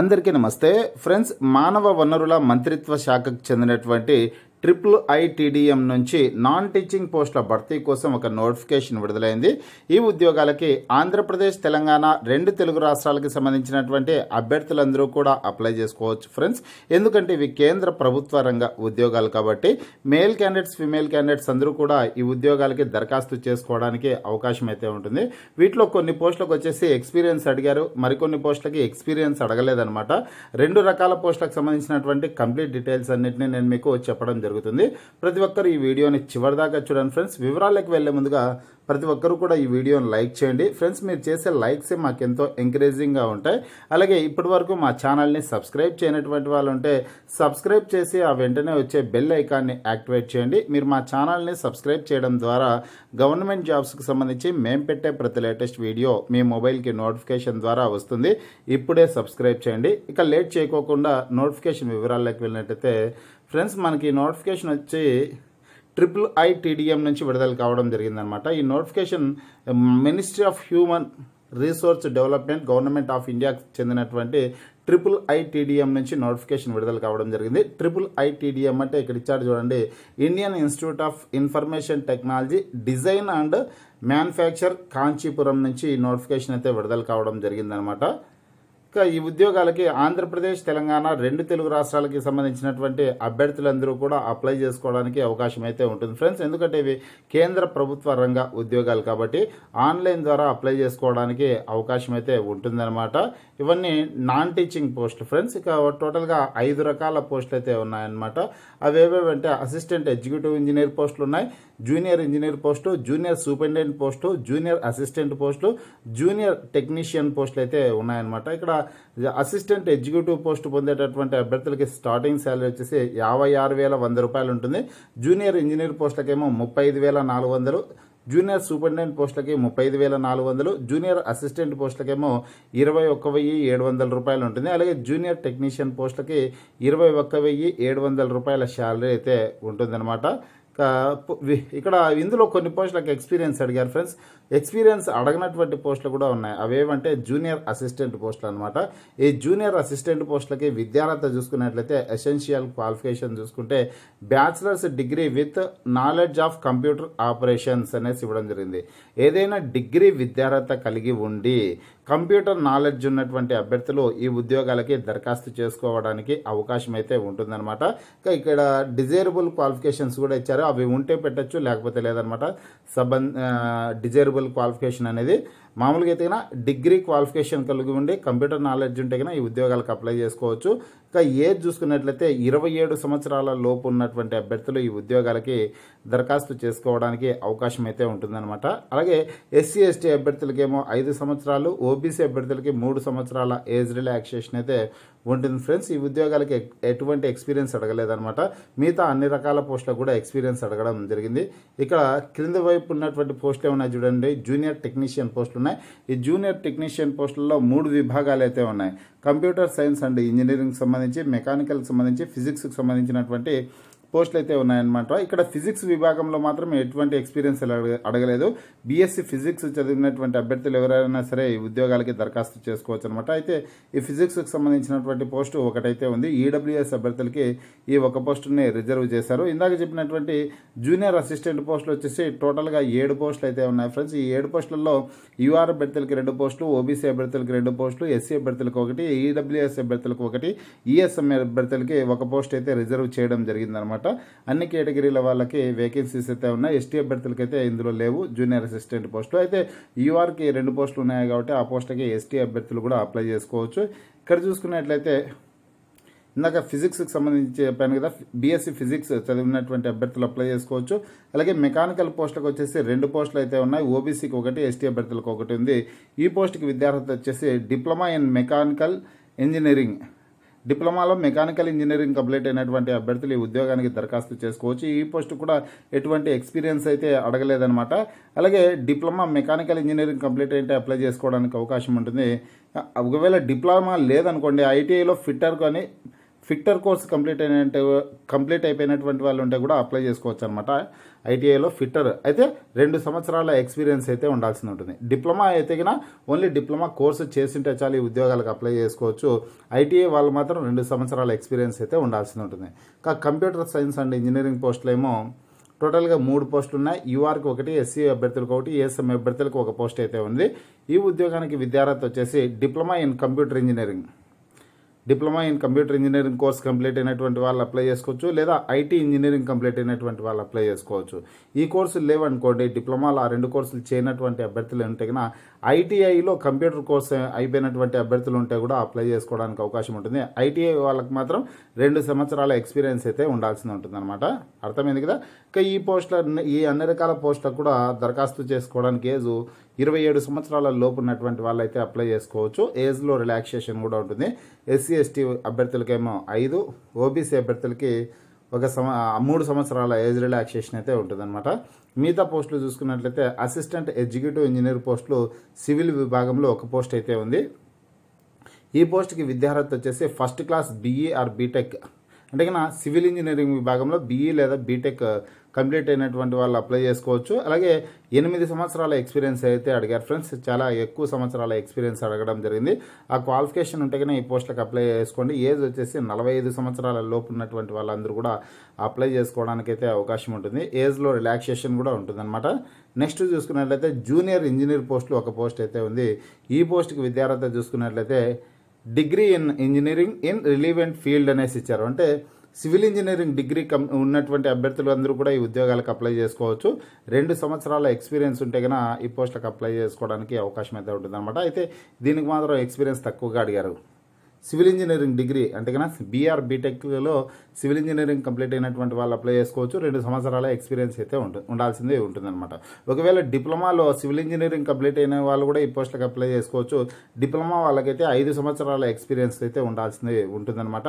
అందరికీ నమస్తే ఫ్రెండ్స్ మానవ వనరుల మంత్రిత్వ శాఖకు చెందినటువంటి ట్రిపుల్ ఐటీడీఎం నుంచి నాన్ టీచింగ్ పోస్టుల భర్తీ కోసం ఒక నోటిఫికేషన్ విడుదలైంది ఈ ఉద్యోగాలకి ఆంధ్రప్రదేశ్ తెలంగాణ రెండు తెలుగు రాష్ట్రాలకు సంబంధించినటువంటి అభ్యర్థులందరూ కూడా అప్లై చేసుకోవచ్చు ఫ్రెండ్స్ ఎందుకంటే ఇవి కేంద్ర ప్రభుత్వ రంగ ఉద్యోగాలు కాబట్టి మేల్ క్యాండిడేట్స్ ఫిమేల్ క్యాండిడేట్స్ అందరూ కూడా ఈ ఉద్యోగాలకి దరఖాస్తు చేసుకోవడానికి అవకాశం అయితే ఉంటుంది వీటిలో కొన్ని పోస్టులకు వచ్చేసి ఎక్స్పీరియన్స్ అడిగారు మరికొన్ని పోస్టులకి ఎక్స్పీరియన్స్ అడగలేదనమాట రెండు రకాల పోస్టులకు సంబంధించినటువంటి కంప్లీట్ డీటెయిల్స్ అన్నింటినీ నేను మీకు చెప్పడం జరుగుతుంది జరుగుతుంది ప్రతి ఒక్కరు ఈ వీడియోని చివరిదాకా చూడండి ఫ్రెండ్స్ వివరాలకు వెళ్లే ముందుగా ప్రతి ఒక్కరు కూడా ఈ వీడియోని లైక్ చేయండి ఫ్రెండ్స్ మీరు చేసే లైక్సే మాకెంతో ఎంకరేజింగ్గా ఉంటాయి అలాగే ఇప్పటి వరకు మా ఛానల్ని సబ్స్క్రైబ్ చేయనటువంటి వాళ్ళు ఉంటే సబ్స్క్రైబ్ చేసి ఆ వెంటనే వచ్చే బెల్ ఐకాన్ని యాక్టివేట్ చేయండి మీరు మా ఛానల్ని సబ్స్క్రైబ్ చేయడం ద్వారా గవర్నమెంట్ జాబ్స్కి సంబంధించి మేము పెట్టే ప్రతి లేటెస్ట్ వీడియో మీ మొబైల్కి నోటిఫికేషన్ ద్వారా వస్తుంది ఇప్పుడే సబ్స్క్రైబ్ చేయండి ఇక లేట్ చేయకోకుండా నోటిఫికేషన్ వివరాల్లోకి వెళ్ళినట్టయితే ఫ్రెండ్స్ మనకి నోటిఫికేషన్ వచ్చి ట్రిపుల్ ఐటీడీఎం నుంచి విడుదల కావడం జరిగిందనమాట ఈ notification ministry of human resource development government of ఇండియాకు చెందినటువంటి ట్రిపుల్ ఐటీడీఎం నుంచి నోటిఫికేషన్ విడుదల కావడం జరిగింది ట్రిపుల్ ఐటీడీఎం అంటే ఇక్కడ ఇచ్చారు చూడండి Indian institute of information technology design and manufacture Kanchipuram నుంచి ఈ నోటిఫికేషన్ అయితే విడుదల కావడం జరిగిందనమాట ఈ ఉద్యోగాలకి ఆంధ్రప్రదేశ్ తెలంగాణ రెండు తెలుగు రాష్ట్రాలకి సంబంధించినటువంటి అభ్యర్థులందరూ కూడా అప్లై చేసుకోవడానికి అవకాశం అయితే ఉంటుంది ఫ్రెండ్స్ ఎందుకంటే ఇవి కేంద్ర ప్రభుత్వ రంగ ఉద్యోగాలు కాబట్టి ఆన్లైన్ ద్వారా అప్లై చేసుకోవడానికి అవకాశం అయితే ఉంటుందన్నమాట ఇవన్నీ నాన్ టీచింగ్ పోస్టులు ఫ్రెండ్స్ ఇక టోటల్గా ఐదు రకాల పోస్టులు అయితే ఉన్నాయన్నమాట అవి ఏవేవంటే అసిస్టెంట్ ఎగ్జిక్యూటివ్ ఇంజనీర్ పోస్టులు ఉన్నాయి junior engineer post junior superintendent post junior assistant పోస్టులు జూనియర్ టెక్నీషియన్ పోస్టులు అయితే ఉన్నాయన్నమాట ఇక్కడ అసిస్టెంట్ ఎగ్జిక్యూటివ్ పోస్ట్ పొందేటటువంటి అభ్యర్థులకి స్టార్టింగ్ శాలరీ వచ్చేసి యాభై ఆరు వేల వంద రూపాయలు ఉంటుంది జూనియర్ ఇంజనీర్ పోస్టులకేమో ముప్పై ఐదు వేల నాలుగు వందలు జూనియర్ సూపరింటెండెంట్ పోస్టులకి ముప్పై ఐదు వేల నాలుగు వందలు జూనియర్ అసిస్టెంట్ పోస్టులకేమో ఇరవై ఒక్క వెయ్యి ఏడు వందల రూపాయలు ఉంటుంది అలాగే జూనియర్ టెక్నీషియన్ పోస్టులకి ఇరవై ఒక్క వెయ్యి ఏడు వందల రూపాయల శాలరీ అయితే ఉంటుందన్నమాట ఇక్కడ ఇందులో కొన్ని పోస్టులకు ఎక్స్పీరియన్స్ అడిగారు ఫ్రెండ్స్ ఎక్స్పీరియన్స్ అడగనటువంటి పోస్టులు కూడా ఉన్నాయి అవేవంటే జూనియర్ అసిస్టెంట్ పోస్టులు అనమాట ఈ జూనియర్ అసిస్టెంట్ పోస్టులకి విద్యార్హత చూసుకున్నట్లయితే ఎసెన్షియల్ క్వాలిఫికేషన్ చూసుకుంటే bachelors degree with knowledge of computer operations అనేసి ఇవ్వడం జరిగింది ఏదైనా డిగ్రీ విద్యార్హత కలిగి ఉండి కంప్యూటర్ నాలెడ్జ్ ఉన్నటువంటి అభ్యర్థులు ఈ ఉద్యోగాలకి దరఖాస్తు చేసుకోవడానికి అవకాశం అయితే ఉంటుందన్నమాట ఇక్కడ డిజైరబుల్ క్వాలిఫికేషన్స్ కూడా ఇచ్చారు అవి ఉంటే పెట్టచ్చు లేకపోతే లేదనమాట సబ్ డిజైరబుల్ క్వాలిఫికేషన్ అనేది మామూలుగా అయితే డిగ్రీ క్వాలిఫికేషన్ కలిగి ఉండి కంప్యూటర్ నాలెడ్జ్ ఉంటే కన్నా ఈ ఉద్యోగాలకు అప్లై చేసుకోవచ్చు ఇక ఏజ్ చూసుకున్నట్లయితే ఇరవై ఏడు సంవత్సరాల లోపు ఉన్నటువంటి అభ్యర్థులు ఈ ఉద్యోగాలకి దరఖాస్తు చేసుకోవడానికి అవకాశం అయితే ఉంటుందన్నమాట అలాగే ఎస్సీ ఎస్టీ అభ్యర్థులకేమో ఐదు సంవత్సరాలు ఓబీసీ అభ్యర్థులకి మూడు సంవత్సరాల ఏజ్ రిలాక్సేషన్ అయితే ఉంటుంది ఫ్రెండ్స్ ఈ ఉద్యోగాలకి ఎటువంటి ఎక్స్పీరియన్స్ అడగలేదనమాట మిగతా అన్ని రకాల పోస్టులకు కూడా ఎక్స్పీరియన్స్ అడగడం జరిగింది ఇక్కడ క్రింద వైపు ఉన్నటువంటి పోస్టులు ఏమైనా చూడండి జూనియర్ టెక్నీషియన్ పోస్టులు ఉన్నాయి ఈ జూనియర్ టెక్నీషియన్ పోస్టుల్లో మూడు విభాగాలు అయితే ఉన్నాయి కంప్యూటర్ సైన్స్ అండ్ ఇంజనీరింగ్ సంబంధించి మెకానికల్కి సంబంధించి ఫిజిక్స్కి సంబంధించినటువంటి పోస్టులు అయితే ఉన్నాయన్నమాట ఇక్కడ ఫిజిక్స్ విభాగంలో మాత్రం ఎటువంటి ఎక్స్పీరియన్స్ అడగలేదు బీఎస్సీ ఫిజిక్స్ చదివినటువంటి అభ్యర్థులు ఎవరైనా సరే ఈ ఉద్యోగాలకి దరఖాస్తు చేసుకోవచ్చు అనమాట అయితే ఈ ఫిజిక్స్కి సంబంధించినటువంటి పోస్టు ఒకటైతే ఉంది ఈడబ్ల్యూఎస్ e అభ్యర్థులకి ఈ ఒక పోస్టుని రిజర్వ్ చేశారు ఇందాక చెప్పినటువంటి జూనియర్ అసిస్టెంట్ పోస్టులు వచ్చేసి టోటల్గా ఏడు పోస్టులు అయితే ఉన్నాయి ఫ్రెండ్స్ ఈ ఏడు పోస్టులలో యూఆర్ అభ్యర్థులకి రెండు పోస్టులు ఓబీసీ అభ్యర్థులకి రెండు పోస్టులు ఎస్సీ అభ్యర్థులకు ఒకటి ఈడబ్ల్యూఎస్ e అభ్యర్థులకు ఒకటి ఈఎస్ఎం e అభ్యర్థులకి ఒక పోస్ట్ అయితే రిజర్వ్ చేయడం జరిగిందనమాట అనమాట అన్ని కేటగిరీల వాళ్ళకి వేకెన్సీస్ అయితే ఉన్నాయి ఎస్టీ అయితే ఇందులో లేవు జూనియర్ అసిస్టెంట్ పోస్టులు అయితే యూఆర్కి రెండు పోస్టులు ఉన్నాయి కాబట్టి ఆ పోస్టుకి ఎస్టీ అభ్యర్థులు కూడా అప్లై చేసుకోవచ్చు ఇక్కడ చూసుకున్నట్లయితే ఇందాక ఫిజిక్స్కి సంబంధించి చెప్పాను కదా బీఎస్సీ ఫిజిక్స్ e చదివినటువంటి అభ్యర్థులు అప్లై చేసుకోవచ్చు అలాగే మెకానికల్ పోస్టులకు వచ్చేసి రెండు పోస్టులు అయితే ఉన్నాయి ఓబీసీకి ఒకటి ఎస్టీ అభ్యర్థులకు ఒకటి ఉంది ఈ పోస్టుకి విద్యార్థి వచ్చేసి డిప్లొమా ఇన్ మెకానికల్ ఇంజనీరింగ్ డిప్లొమాలో మెకానికల్ ఇంజనీరింగ్ కంప్లీట్ అయినటువంటి అభ్యర్థులు ఈ ఉద్యోగానికి దరఖాస్తు చేసుకోవచ్చు ఈ పోస్ట్ కూడా ఎటువంటి ఎక్స్పీరియన్స్ అయితే అడగలేదనమాట అలాగే డిప్లొమా మెకానికల్ ఇంజనీరింగ్ కంప్లీట్ అయితే అప్లై చేసుకోవడానికి అవకాశం ఉంటుంది ఒకవేళ డిప్లొమా లేదనుకోండి ఐటీఐలో ఫిట్టర్ కానీ ఫిక్టర్ కోర్స్ కంప్లీట్ అయినట్టు కంప్లీట్ అయిపోయినటువంటి వాళ్ళు ఉంటే కూడా అప్లై చేసుకోవచ్చు అనమాట ఐటీఐలో ఫిట్టర్ అయితే రెండు సంవత్సరాల ఎక్స్పీరియన్స్ అయితే ఉండాల్సి ఉంటుంది డిప్లొమా అయితే కన్నా ఓన్లీ డిప్లొమా కోర్సు చేసింటే చాలు ఈ ఉద్యోగాలకు అప్లై చేసుకోవచ్చు ఐటీఐ వాళ్ళు మాత్రం రెండు సంవత్సరాల ఎక్స్పీరియన్స్ అయితే ఉండాల్సి ఉంటుంది కా కంప్యూటర్ సైన్స్ అండ్ ఇంజనీరింగ్ పోస్టులేమో టోటల్గా మూడు పోస్టులు ఉన్నాయి యూఆర్కి ఒకటి ఎస్సీ అభ్యర్థులకు ఒకటి ఏఎస్ఎం అభ్యర్థులకు ఒక పోస్ట్ అయితే ఉంది ఈ ఉద్యోగానికి విద్యార్థి వచ్చేసి diploma in computer engineering diploma in computer engineering course complete అయినటువంటి వాళ్ళు అప్లై చేసుకోవచ్చు లేదా ఐటీ ఇంజనీరింగ్ కంప్లీట్ అయినటువంటి వాళ్ళు అప్లై చేసుకోవచ్చు ఈ కోర్సులు లేవనుకోండి డిప్లొమాలు ఆ రెండు కోర్సులు చేయనటువంటి అభ్యర్థులు ఏంటంటే ఐటీఐలో కంప్యూటర్ కోర్స్ అయిపోయినటువంటి అభ్యర్థులు ఉంటే కూడా అప్లై చేసుకోవడానికి అవకాశం ఉంటుంది ఐటీఐ వాళ్ళకి మాత్రం రెండు సంవత్సరాల ఎక్స్పీరియన్స్ అయితే ఉండాల్సి ఉంటుంది అనమాట అర్థమైంది కదా ఇక ఈ పోస్టుల ఈ అన్ని రకాల పోస్టులకు కూడా దరఖాస్తు చేసుకోవడానికి ఏజ్ ఇరవై ఏడు సంవత్సరాల లోపు ఉన్నటువంటి వాళ్ళైతే అప్లై చేసుకోవచ్చు ఏజ్లో రిలాక్సేషన్ కూడా ఉంటుంది ఎస్సీ ఎస్టీ అభ్యర్థులకేమో ఐదు ఓబీసీ అభ్యర్థులకి ఒక సమ మూడు సంవత్సరాల ఏజ్ రిలాక్సేషన్ అయితే ఉంటుందన్నమాట మిగతా పోస్టులు చూసుకున్నట్లయితే అసిస్టెంట్ ఎగ్జిక్యూటివ్ ఇంజనీర్ పోస్టులు సివిల్ విభాగంలో ఒక పోస్ట్ అయితే ఉంది ఈ పోస్ట్కి విద్యార్హత వచ్చేసి first class BE or BTech అంటే సివిల్ ఇంజనీరింగ్ విభాగంలో బీఈ e లేదా బీటెక్ కంప్లీట్ అయినటువంటి వాళ్ళు అప్లై చేసుకోవచ్చు అలాగే ఎనిమిది సంవత్సరాల ఎక్స్పీరియన్స్ అయితే అడిగారు ఫ్రెండ్స్ చాలా ఎక్కువ సంవత్సరాల ఎక్స్పీరియన్స్ అడగడం జరిగింది ఆ క్వాలిఫికేషన్ ఉంటేనే ఈ పోస్టులకు అప్లై చేసుకోండి ఏజ్ వచ్చేసి నలభై ఐదు సంవత్సరాల లోపు ఉన్నటువంటి వాళ్ళందరూ కూడా అప్లై చేసుకోవడానికైతే అవకాశం ఉంటుంది ఏజ్లో రిలాక్సేషన్ కూడా ఉంటుందన్నమాట నెక్స్ట్ చూసుకున్నట్లయితే జూనియర్ ఇంజనీర్ పోస్టులు ఒక పోస్ట్ అయితే ఉంది ఈ పోస్ట్కి విద్యార్థి చూసుకున్నట్లయితే degree in engineering in relevant field అనేసి ఇచ్చారు అంటే సివిల్ ఇంజనీరింగ్ డిగ్రీ కం ఉన్నటువంటి అభ్యర్థులు అందరూ కూడా ఈ ఉద్యోగాలకు అప్లై చేసుకోవచ్చు రెండు సంవత్సరాల ఎక్స్పీరియన్స్ ఉంటే కనుక ఈ పోస్టులకు అప్లై చేసుకోవడానికి అవకాశం అయితే ఉంటుందన్నమాట అయితే దీనికి మాత్రం ఎక్స్పీరియన్స్ తక్కువగా అడిగారు సివిల్ ఇంజనీరింగ్ డిగ్రీ అంటే కన్నా బీఆర్ బీటెక్లో సివిల్ ఇంజనీరింగ్ కంప్లీట్ అయినటువంటి వాళ్ళు అప్లై చేసుకోవచ్చు రెండు సంవత్సరాల ఎక్స్పీరియన్స్ అయితే ఉంటుంది ఉండాల్సిందే ఉంటుందన్నమాట ఒకవేళ డిప్లొమాలో సివిల్ ఇంజనీరింగ్ కంప్లీట్ అయిన వాళ్ళు కూడా ఈ పోస్టులకు అప్లై చేసుకోవచ్చు డిప్లొమా వాళ్ళకైతే ఐదు సంవత్సరాల ఎక్స్పీరియన్స్ అయితే ఉండాల్సిందే ఉంటుందన్నమాట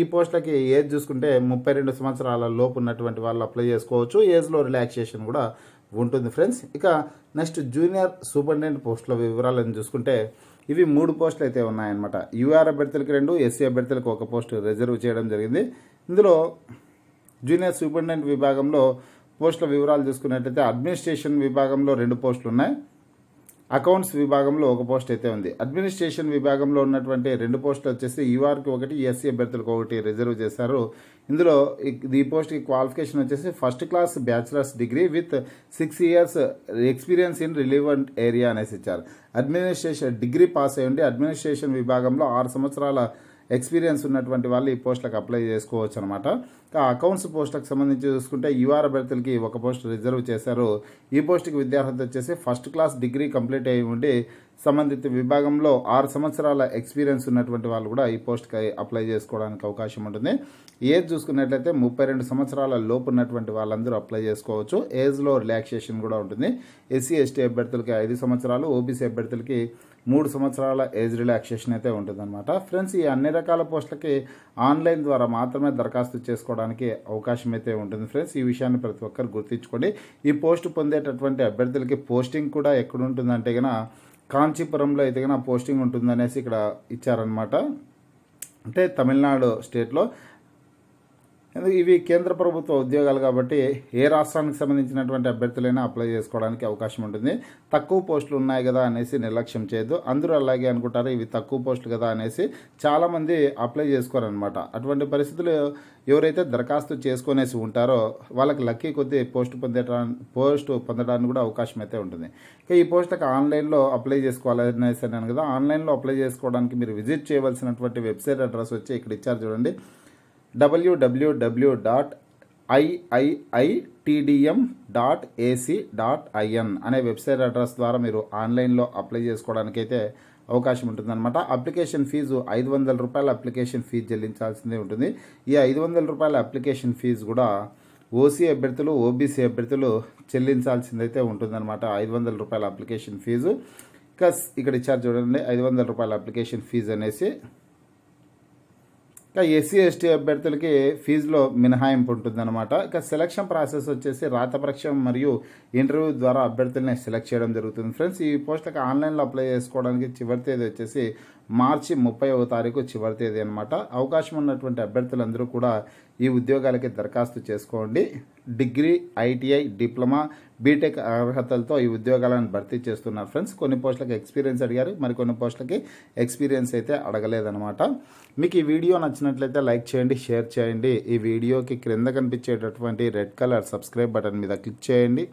ఈ పోస్టులకి ఏజ్ చూసుకుంటే ముప్పై రెండు సంవత్సరాల లోపు ఉన్నటువంటి వాళ్ళు అప్లై చేసుకోవచ్చు ఏజ్లో రిలాక్సేషన్ కూడా ఉంటుంది ఫ్రెండ్స్ ఇక నెక్స్ట్ జూనియర్ సూపరింటెండెంట్ పోస్టుల వివరాలను చూసుకుంటే ఇవి మూడు పోస్టులు అయితే ఉన్నాయన్నమాట యూఆర్ అభ్యర్థులకు రెండు ఎస్సీ అభ్యర్థులకు ఒక పోస్టు రిజర్వ్ చేయడం జరిగింది ఇందులో జూనియర్ సూపరింటెండెంట్ విభాగంలో పోస్టుల వివరాలు చూసుకున్నట్లయితే అడ్మినిస్ట్రేషన్ విభాగంలో రెండు పోస్టులు ఉన్నాయి అకౌంట్స్ విభాగంలో ఒక పోస్ట్ అయితే ఉంది అడ్మినిస్ట్రేషన్ విభాగంలో ఉన్నటువంటి రెండు పోస్టులు వచ్చేసి యూఆర్కి ఒకటి ఎస్సీ అభ్యర్థులకు ఒకటి రిజర్వ్ చేశారు ఇందులో ఈ పోస్ట్కి క్వాలిఫికేషన్ వచ్చేసి first class bachelors degree with six years experience in relevant area అనేసి ఇచ్చారు అడ్మినిస్ట్రేషన్ డిగ్రీ పాస్ అయ్యి ఉండి అడ్మినిస్ట్రేషన్ విభాగంలో ఆరు సంవత్సరాల ఎక్స్పీరియన్స్ ఉన్నటువంటి వాళ్ళు ఈ పోస్టులకు అప్లై చేసుకోవచ్చు అనమాట అకౌంట్స్ పోస్టుకు సంబంధించి చూసుకుంటే యువర్ అభ్యర్థులకి ఒక పోస్ట్ రిజర్వ్ చేశారు ఈ పోస్టుకి విద్యార్హత వచ్చేసి ఫస్ట్ క్లాస్ డిగ్రీ కంప్లీట్ అయి ఉండి సంబంధిత విభాగంలో ఆరు సంవత్సరాల ఎక్స్పీరియన్స్ ఉన్నటువంటి వాళ్ళు కూడా ఈ పోస్ట్కి అప్లై చేసుకోవడానికి అవకాశం ఉంటుంది ఏజ్ చూసుకున్నట్లయితే ముప్పై రెండు సంవత్సరాల లోపు ఉన్నటువంటి వాళ్ళందరూ అప్లై చేసుకోవచ్చు ఏజ్లో రిలాక్సేషన్ కూడా ఉంటుంది ఎస్సీ ఎస్టీ అభ్యర్థులకి ఐదు సంవత్సరాలు ఓబీసీ అభ్యర్థులకి మూడు సంవత్సరాల ఏజ్ రిలాక్సేషన్ అయితే ఉంటుందన్నమాట ఫ్రెండ్స్ ఈ అన్ని రకాల పోస్టులకి ఆన్లైన్ ద్వారా మాత్రమే దరఖాస్తు చేసుకోవడానికి అవకాశం అయితే ఉంటుంది ఫ్రెండ్స్ ఈ విషయాన్ని ప్రతి ఒక్కరు గుర్తించుకోండి ఈ పోస్ట్ పొందేటటువంటి అభ్యర్థులకి పోస్టింగ్ కూడా ఎక్కడ ఉంటుందంటే కనుక కాంచీపురంలో అయితే కనుక పోస్టింగ్ ఉంటుందనేసి ఇక్కడ ఇచ్చారనమాట అంటే తమిళనాడు స్టేట్లో ఎందుకు ఇవి కేంద్ర ప్రభుత్వ ఉద్యోగాలు కాబట్టి ఏ రాష్ట్రానికి సంబంధించినటువంటి అభ్యర్థులైనా అప్లై చేసుకోవడానికి అవకాశం ఉంటుంది తక్కువ పోస్టులు ఉన్నాయి కదా అనేసి నిర్లక్ష్యం చేయొద్దు అందరూ అలాగే అనుకుంటారు ఇవి తక్కువ పోస్టులు కదా అనేసి చాలామంది అప్లై చేసుకోరనమాట అటువంటి పరిస్థితులు ఎవరైతే దరఖాస్తు చేసుకునేసి ఉంటారో వాళ్ళకి లక్కీ కొద్దీ పోస్ట్ పొందేటా పోస్ట్ పొందడానికి కూడా అవకాశం అయితే ఉంటుంది ఈ పోస్టుకి ఆన్లైన్లో అప్లై చేసుకోవాలనేసి అన్నాను కదా ఆన్లైన్లో అప్లై చేసుకోవడానికి మీరు విజిట్ చేయవలసినటువంటి వెబ్సైట్ అడ్రస్ వచ్చి ఇక్కడ ఇచ్చారు చూడండి WWW dot IIITDM dot AC dot IN అనే వెబ్సైట్ అడ్రస్ ద్వారా మీరు ఆన్లైన్లో అప్లై చేసుకోవడానికి అయితే అవకాశం ఉంటుందన్నమాట అప్లికేషన్ ఫీజు ఐదు వందల రూపాయల అప్లికేషన్ ఫీజు చెల్లించాల్సిందే ఉంటుంది ఈ ఐదు వందల రూపాయల అప్లికేషన్ ఫీజు కూడా ఓసీ అభ్యర్థులు ఓబీసీ అభ్యర్థులు చెల్లించాల్సిందైతే ఉంటుందన్నమాట ఐదు వందల రూపాయల అప్లికేషన్ ఫీజు ఇక ఇక్కడ ఇచ్చారు చూడండి ఐదు వందల రూపాయల అప్లికేషన్ ఫీజు అనేసి ఇక ఎస్సీ ఎస్టీ అభ్యర్థులకి ఫీజులో మినహాయింపు ఉంటుందన్నమాట ఇక సెలక్షన్ ప్రాసెస్ వచ్చేసి రాత పరీక్ష మరియు ఇంటర్వ్యూ ద్వారా అభ్యర్థుల్ని సెలెక్ట్ చేయడం జరుగుతుంది ఫ్రెండ్స్ ఈ పోస్టులకు ఆన్లైన్లో అప్లై చేసుకోవడానికి చివరి తేదీ వచ్చేసి మార్చి ముప్పైవ తారీఖు చివరి తేదీ అనమాట అవకాశం ఉన్నటువంటి అభ్యర్థులందరూ కూడా ఈ ఉద్యోగాలకి దరఖాస్తు చేసుకోండి డిగ్రీ ఐటీఐ డిప్లొమా బీటెక్ అర్హతలతో ఈ ఉద్యోగాలను భర్తీ చేస్తున్నారు ఫ్రెండ్స్ కొన్ని పోస్టులకు ఎక్స్పీరియన్స్ అడిగారు మరికొన్ని పోస్టులకి ఎక్స్పీరియన్స్ అయితే అడగలేదనమాట మీకు ఈ వీడియో నచ్చినట్లయితే లైక్ చేయండి షేర్ చేయండి ఈ వీడియోకి క్రింద కనిపించేటటువంటి రెడ్ కలర్ సబ్స్క్రైబ్ బటన్ మీద క్లిక్ చేయండి